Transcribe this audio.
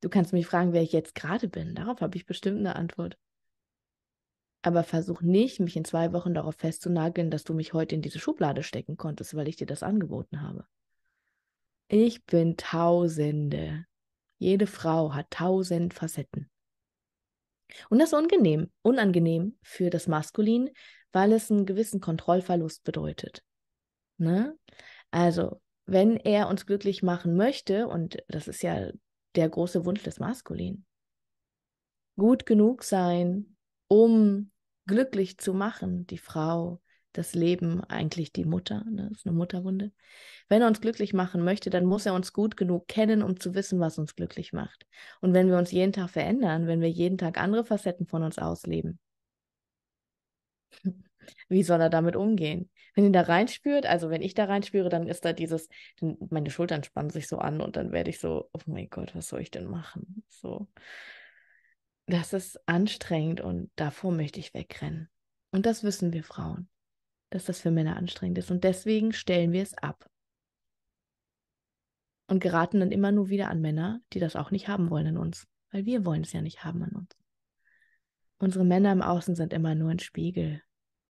Du kannst mich fragen, wer ich jetzt gerade bin. Darauf habe ich bestimmt eine Antwort. Aber versuch nicht, mich in zwei Wochen darauf festzunageln, dass du mich heute in diese Schublade stecken konntest, weil ich dir das angeboten habe. Ich bin Tausende. Jede Frau hat tausend Facetten. Und das ist unangenehm, unangenehm für das Maskulin, weil es einen gewissen Kontrollverlust bedeutet. Ne? Also, wenn er uns glücklich machen möchte, und das ist ja der große Wunsch des Maskulinen. Gut genug sein, um glücklich zu machen, die Frau, das Leben, eigentlich die Mutter, ne? das ist eine Mutterwunde. Wenn er uns glücklich machen möchte, dann muss er uns gut genug kennen, um zu wissen, was uns glücklich macht. Und wenn wir uns jeden Tag verändern, wenn wir jeden Tag andere Facetten von uns ausleben, wie soll er damit umgehen? Wenn ihn da reinspürt, also wenn ich da reinspüre, dann ist da dieses, meine Schultern spannen sich so an und dann werde ich so, oh mein Gott, was soll ich denn machen? So. Das ist anstrengend und davor möchte ich wegrennen. Und das wissen wir Frauen, dass das für Männer anstrengend ist. Und deswegen stellen wir es ab. Und geraten dann immer nur wieder an Männer, die das auch nicht haben wollen in uns. Weil wir wollen es ja nicht haben an uns. Unsere Männer im Außen sind immer nur ein Spiegel.